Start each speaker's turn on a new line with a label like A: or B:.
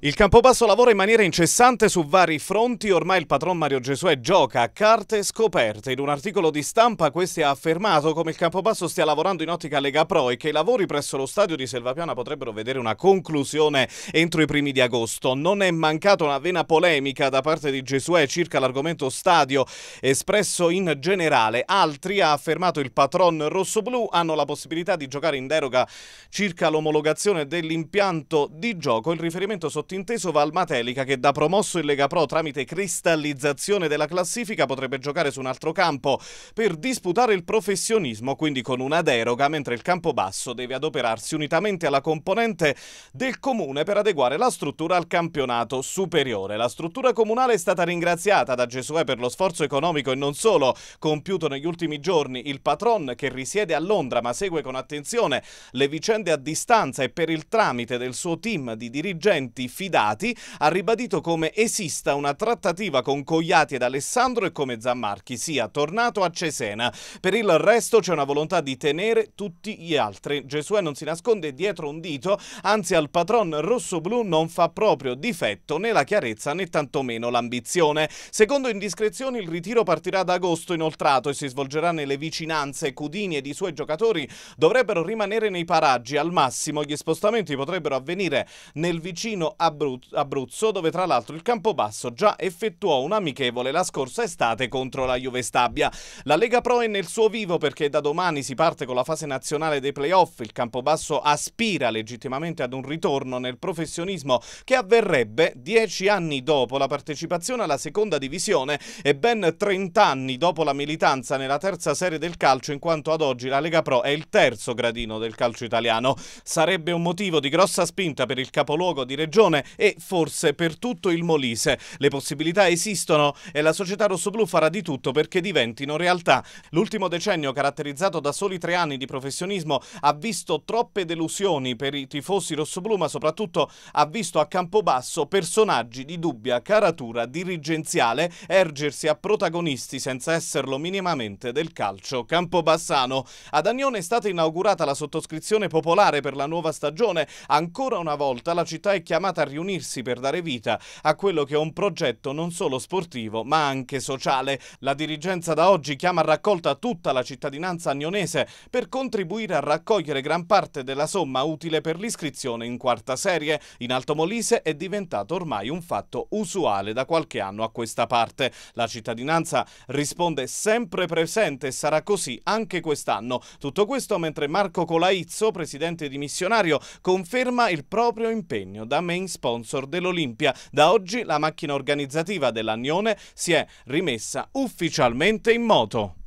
A: Il Campobasso lavora in maniera incessante su vari fronti, ormai il patron Mario Gesuè gioca a carte scoperte. In un articolo di stampa questi ha affermato come il Campobasso stia lavorando in ottica Lega Pro e che i lavori presso lo stadio di Selvapiana potrebbero vedere una conclusione entro i primi di agosto. Non è mancata una vena polemica da parte di Gesuè circa l'argomento stadio espresso in generale. Altri, ha affermato il patron rossoblù, hanno la possibilità di giocare in deroga circa l'omologazione dell'impianto di gioco. Il riferimento sotto sottinteso Valmatelica che da promosso in Lega Pro tramite cristallizzazione della classifica potrebbe giocare su un altro campo per disputare il professionismo, quindi con una deroga, mentre il campo basso deve adoperarsi unitamente alla componente del comune per adeguare la struttura al campionato superiore. La struttura comunale è stata ringraziata da Gesuè per lo sforzo economico e non solo compiuto negli ultimi giorni. Il patron che risiede a Londra ma segue con attenzione le vicende a distanza e per il tramite del suo team di dirigenti fidati, ha ribadito come esista una trattativa con Cogliati ed Alessandro e come Zammarchi sia tornato a Cesena. Per il resto c'è una volontà di tenere tutti gli altri. Gesù non si nasconde dietro un dito, anzi al patron rosso-blu non fa proprio difetto né la chiarezza né tantomeno l'ambizione. Secondo indiscrezioni il ritiro partirà ad agosto inoltrato e si svolgerà nelle vicinanze. Cudini ed i suoi giocatori dovrebbero rimanere nei paraggi. Al massimo gli spostamenti potrebbero avvenire nel vicino a Abruz Abruzzo, dove tra l'altro il Campobasso già effettuò un amichevole la scorsa estate contro la Juve Stabia. La Lega Pro è nel suo vivo perché da domani si parte con la fase nazionale dei playoff. Il Campobasso aspira legittimamente ad un ritorno nel professionismo che avverrebbe dieci anni dopo la partecipazione alla seconda divisione e ben 30 anni dopo la militanza nella terza serie del calcio, in quanto ad oggi la Lega Pro è il terzo gradino del calcio italiano. Sarebbe un motivo di grossa spinta per il capoluogo di regione Fiume e forse per tutto il Molise. Le possibilità esistono e la società rossoblu farà di tutto perché diventino realtà. L'ultimo decennio, caratterizzato da soli tre anni di professionismo, ha visto troppe delusioni per i tifosi rossoblu, ma soprattutto ha visto a Campobasso personaggi di dubbia caratura dirigenziale ergersi a protagonisti senza esserlo minimamente del calcio campobassano. Ad Agnone è stata inaugurata la sottoscrizione popolare per la nuova stagione. Ancora una volta la città è chiamata a riunirsi per dare vita a quello che è un progetto non solo sportivo ma anche sociale. La dirigenza da oggi chiama a raccolta tutta la cittadinanza agnonese per contribuire a raccogliere gran parte della somma utile per l'iscrizione in quarta serie. In Alto Molise è diventato ormai un fatto usuale da qualche anno a questa parte. La cittadinanza risponde sempre presente e sarà così anche quest'anno. Tutto questo mentre Marco Colaizzo, presidente di Missionario, conferma il proprio impegno da mainstream sponsor dell'Olimpia. Da oggi la macchina organizzativa dell'Agnone si è rimessa ufficialmente in moto.